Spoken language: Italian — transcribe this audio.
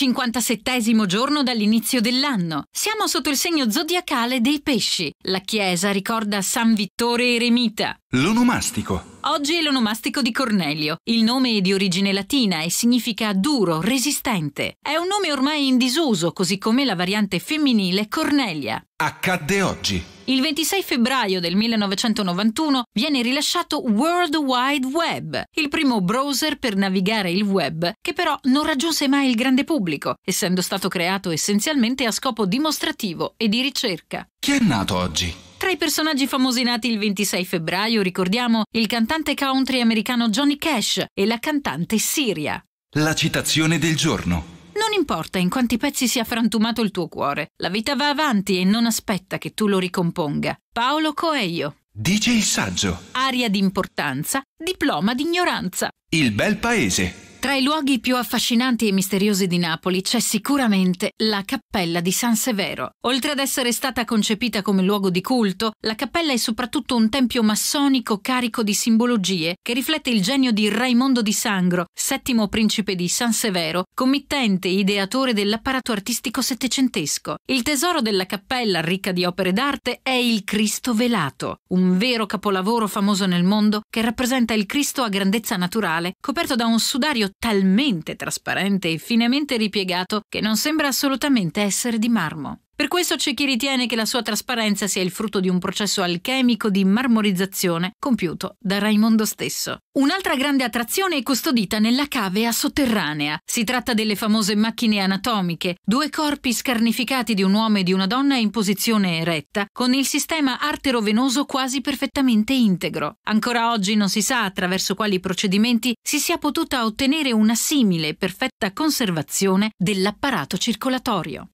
57 giorno dall'inizio dell'anno. Siamo sotto il segno zodiacale dei pesci. La chiesa ricorda San Vittore Eremita. L'onomastico. Oggi è l'onomastico di Cornelio. Il nome è di origine latina e significa duro, resistente. È un nome ormai in disuso, così come la variante femminile Cornelia. Accadde oggi. Il 26 febbraio del 1991 viene rilasciato World Wide Web, il primo browser per navigare il web, che però non raggiunse mai il grande pubblico, essendo stato creato essenzialmente a scopo dimostrativo e di ricerca. Chi è nato oggi? Tra i personaggi famosi nati il 26 febbraio ricordiamo il cantante country americano Johnny Cash e la cantante Siria. La citazione del giorno. Non importa in quanti pezzi sia frantumato il tuo cuore, la vita va avanti e non aspetta che tu lo ricomponga. Paolo Coelho. Dice il saggio. Aria d'importanza, diploma d'ignoranza. Il bel paese. Tra i luoghi più affascinanti e misteriosi di Napoli c'è sicuramente la Cappella di San Severo. Oltre ad essere stata concepita come luogo di culto, la cappella è soprattutto un tempio massonico carico di simbologie che riflette il genio di Raimondo di Sangro, settimo principe di San Severo, committente e ideatore dell'apparato artistico settecentesco. Il tesoro della cappella, ricca di opere d'arte, è il Cristo velato, un vero capolavoro famoso nel mondo che rappresenta il Cristo a grandezza naturale, coperto da un sudario talmente trasparente e finemente ripiegato che non sembra assolutamente essere di marmo. Per questo c'è chi ritiene che la sua trasparenza sia il frutto di un processo alchemico di marmorizzazione compiuto da Raimondo stesso. Un'altra grande attrazione è custodita nella cavea sotterranea. Si tratta delle famose macchine anatomiche, due corpi scarnificati di un uomo e di una donna in posizione eretta, con il sistema arterovenoso quasi perfettamente integro. Ancora oggi non si sa attraverso quali procedimenti si sia potuta ottenere una simile perfetta conservazione dell'apparato circolatorio.